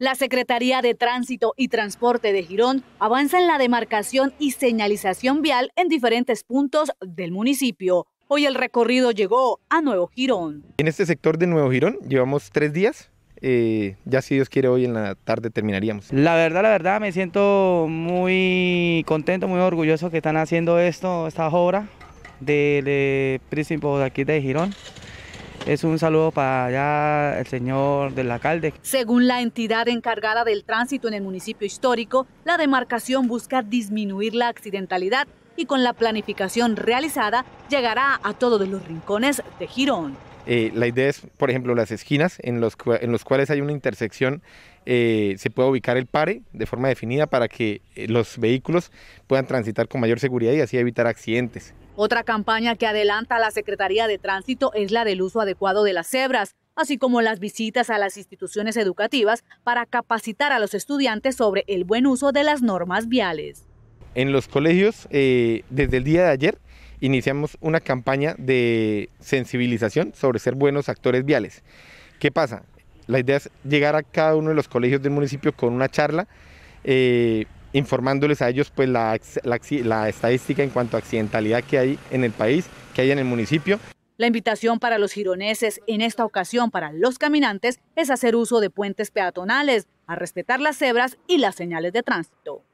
La Secretaría de Tránsito y Transporte de Girón avanza en la demarcación y señalización vial en diferentes puntos del municipio. Hoy el recorrido llegó a Nuevo Girón. En este sector de Nuevo Girón llevamos tres días. Eh, ya si Dios quiere hoy en la tarde terminaríamos. La verdad, la verdad me siento muy contento, muy orgulloso que están haciendo esto, esta obra del de, príncipe de aquí de Girón. Es un saludo para allá el señor del alcalde. Según la entidad encargada del tránsito en el municipio histórico, la demarcación busca disminuir la accidentalidad y con la planificación realizada llegará a todos los rincones de Girón. Eh, la idea es, por ejemplo, las esquinas en los, cuales hay una intersección, eh, se puede ubicar el pare de forma definida para que eh, los vehículos puedan transitar con mayor seguridad y así evitar accidentes. Otra campaña que adelanta la Secretaría de Tránsito es la del uso adecuado de las cebras, así como las visitas a las instituciones educativas para capacitar a los estudiantes sobre el buen uso de las normas viales. En los colegios, desde el día de ayer, iniciamos una campaña de sensibilización sobre ser buenos actores viales. ¿Qué pasa? La idea es llegar a cada uno de los colegios del municipio con una charla, eh, informándoles a ellos pues, la, la estadística en cuanto a accidentalidad que hay en el país, que hay en el municipio. La invitación para los gironeses, en esta ocasión para los caminantes, es hacer uso de puentes peatonales, a respetar las cebras y las señales de tránsito.